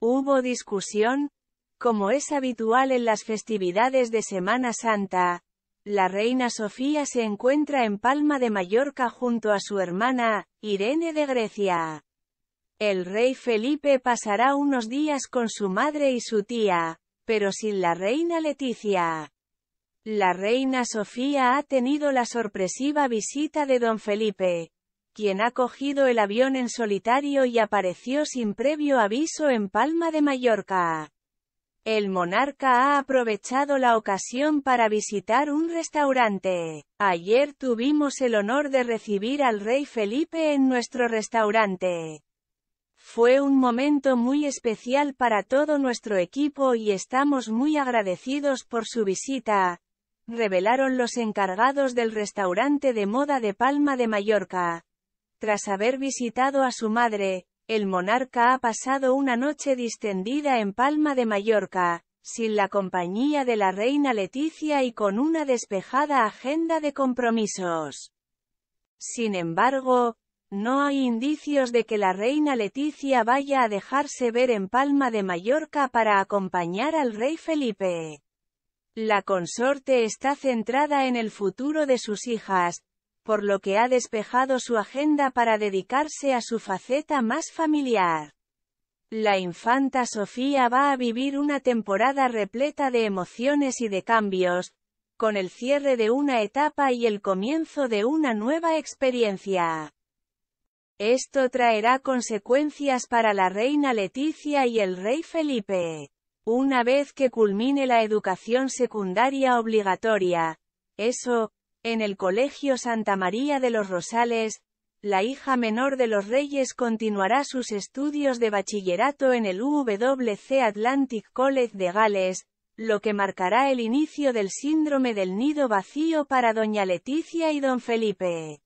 Hubo discusión, como es habitual en las festividades de Semana Santa. La reina Sofía se encuentra en Palma de Mallorca junto a su hermana, Irene de Grecia. El rey Felipe pasará unos días con su madre y su tía, pero sin la reina Leticia. La reina Sofía ha tenido la sorpresiva visita de don Felipe, quien ha cogido el avión en solitario y apareció sin previo aviso en Palma de Mallorca. El monarca ha aprovechado la ocasión para visitar un restaurante. Ayer tuvimos el honor de recibir al rey Felipe en nuestro restaurante. Fue un momento muy especial para todo nuestro equipo y estamos muy agradecidos por su visita, revelaron los encargados del restaurante de moda de Palma de Mallorca, tras haber visitado a su madre, el monarca ha pasado una noche distendida en Palma de Mallorca, sin la compañía de la reina Leticia y con una despejada agenda de compromisos. Sin embargo, no hay indicios de que la reina Leticia vaya a dejarse ver en Palma de Mallorca para acompañar al rey Felipe. La consorte está centrada en el futuro de sus hijas, por lo que ha despejado su agenda para dedicarse a su faceta más familiar. La infanta Sofía va a vivir una temporada repleta de emociones y de cambios, con el cierre de una etapa y el comienzo de una nueva experiencia. Esto traerá consecuencias para la reina Leticia y el rey Felipe. Una vez que culmine la educación secundaria obligatoria, eso, en el Colegio Santa María de los Rosales, la hija menor de los reyes continuará sus estudios de bachillerato en el WC Atlantic College de Gales, lo que marcará el inicio del síndrome del nido vacío para doña Leticia y don Felipe.